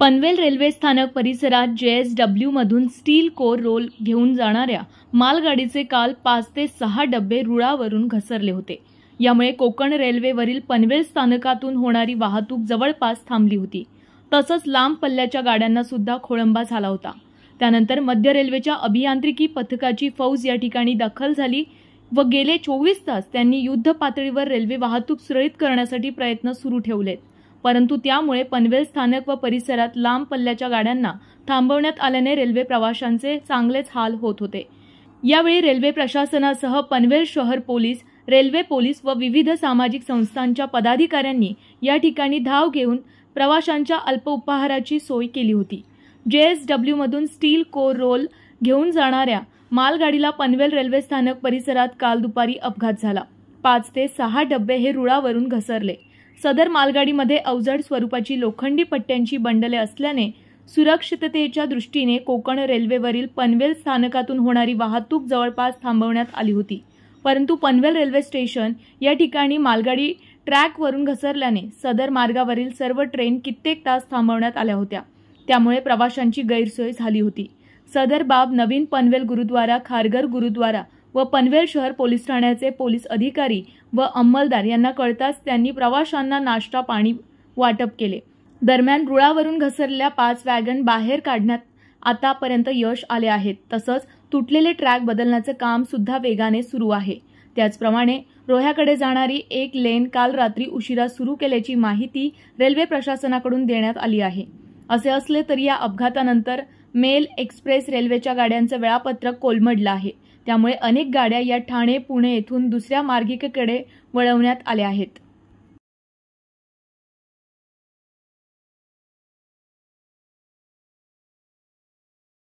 Panvel railway स्थानक परिसरात J S डब्ल्यूमधून स्टील कोर रोल घेऊन जाणाऱ्या मालगाडीचे काल पाच ते सहा डबे रुळावरून घसरले होते यामुळे कोकण रेल्वेवरील पनवेल स्थानकातून होणारी वाहतूक जवळपास थांबली होती तसंच लांब पल्ल्याच्या गाड्यांना सुद्धा खोळंबा झाला होता त्यानंतर मध्य रेल्वेच्या अभियांत्रिकी पथकाची फौज या ठिकाणी दाखल झाली व गेले चोवीस तास त्यांनी युद्ध पातळीवर रेल्वे वाहतूक सुरळीत करण्यासाठी प्रयत्न सुरू ठेवलेत परंतु त्यामुळे पनवेल स्थानक व परिसरात लांब पल्ल्याच्या गाड्यांना थांबवण्यात आल्याने रेल्वे प्रवाशांचे चांगलेच हाल होत होते यावेळी रेल्वे प्रशासनासह पनवेल शहर पोलीस रेल्वे पोलीस व विविध सामाजिक संस्थांच्या पदाधिकाऱ्यांनी या ठिकाणी धाव घेऊन प्रवाशांच्या अल्प उपाहाराची सोय केली होती जे एस डब्ल्यूमधून स्टील कोर रोल घेऊन जाणाऱ्या मालगाडीला पनवेल रेल्वे स्थानक परिसरात काल दुपारी अपघात झाला पाच ते सहा डबे हे रुळावरून घसरले सदर मालगाडीमध्ये अवजड स्वरूपाची लोखंडी पट्ट्यांची बंडले असल्याने सुरक्षिततेच्या दृष्टीने कोकण रेल्वेवरील पनवेल स्थानकातून होणारी वाहतूक जवळपास थांबवण्यात आली होती परंतु पनवेल रेल्वे स्टेशन या ठिकाणी मालगाडी ट्रॅकवरून घसरल्याने सदर मार्गावरील सर्व ट्रेन कित्येक तास थांबवण्यात आल्या होत्या त्यामुळे प्रवाशांची गैरसोय झाली होती सदर बाब नवीन पनवेल गुरुद्वारा खारघर गुरुद्वारा व पनवेल शहर पोलीस ठाण्याचे पोलीस अधिकारी व अंमलदार यांना कळताच त्यांनी प्रवाशांना नाश्ता पाणी वाटप केले दरम्यान रुळावरून घसरलेल्या पाच वॅगन बाहेर काढण्यात आतापर्यंत यश आले आहेत तसंच तुटलेले ट्रॅक बदलण्याचं काम सुद्धा वेगाने सुरू आहे त्याचप्रमाणे रोह्याकडे जाणारी एक लेन काल रात्री उशिरा सुरू केल्याची माहिती रेल्वे प्रशासनाकडून देण्यात आली आहे असे असले तरी या अपघातानंतर मेल एक्सप्रेस रेल्वेच्या गाड्यांचं वेळापत्रक कोलमडलं आहे त्यामुळे अनेक गाड्या या ठाणे पुणे येथून दुसऱ्या मार्गिकेकडे वळवण्यात आल्या आहेत